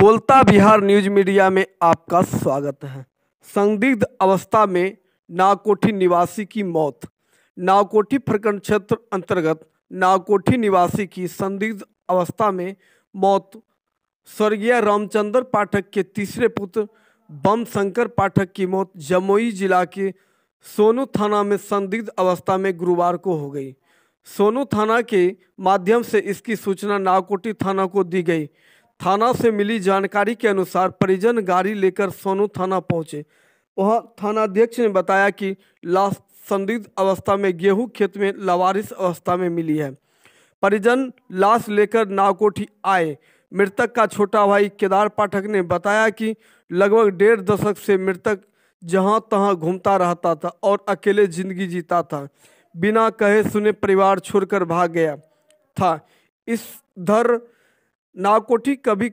बोलता Bihar news media में आपका स्वागत है संदिग्ध अवस्था में नावकोठी निवासी की मौत नावकोठी प्रखंड क्षेत्र अंतर्गत नावकोठी निवासी की संदिग्ध अवस्था में मौत स्वर्गीय रामचंद्र पाठक के तीसरे पुत्र बम शंकर पाठक की मौत जमुई जिला के सोनू थाना में संदिग्ध अवस्था में गुरुवार को हो गई सोनू थाना के माध्यम से इसकी सूचना नागकोटी थाना को दी गई थाना से मिली जानकारी के अनुसार परिजन गाड़ी लेकर सोनू थाना पहुंचे वहां थानाध्यक्ष ने बताया कि लाश संदिग्ध अवस्था में गेहूं खेत में लवारिस अवस्था में मिली है परिजन लाश लेकर नावकोठी आए मृतक का छोटा भाई केदार पाठक ने बताया कि लगभग डेढ़ दशक से मृतक जहां तहां घूमता रहता था और अकेले जिंदगी जीता था बिना कहे सुने परिवार छोड़कर भाग गया था इस धर नागकोठी कभी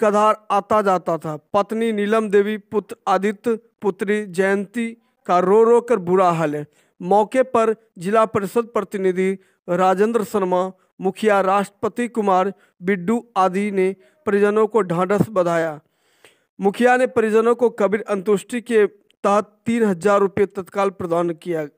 कधार आता जाता था पत्नी नीलम देवी पुत्र आदित्य पुत्री जयंती का रो रो कर बुरा हाल है मौके पर जिला परिषद प्रतिनिधि राजेंद्र शर्मा मुखिया राष्ट्रपति कुमार बिड्डू आदि ने परिजनों को ढांढस बधाया मुखिया ने परिजनों को कबीर अंतुष्टि के तहत तीन हजार रुपये तत्काल प्रदान किया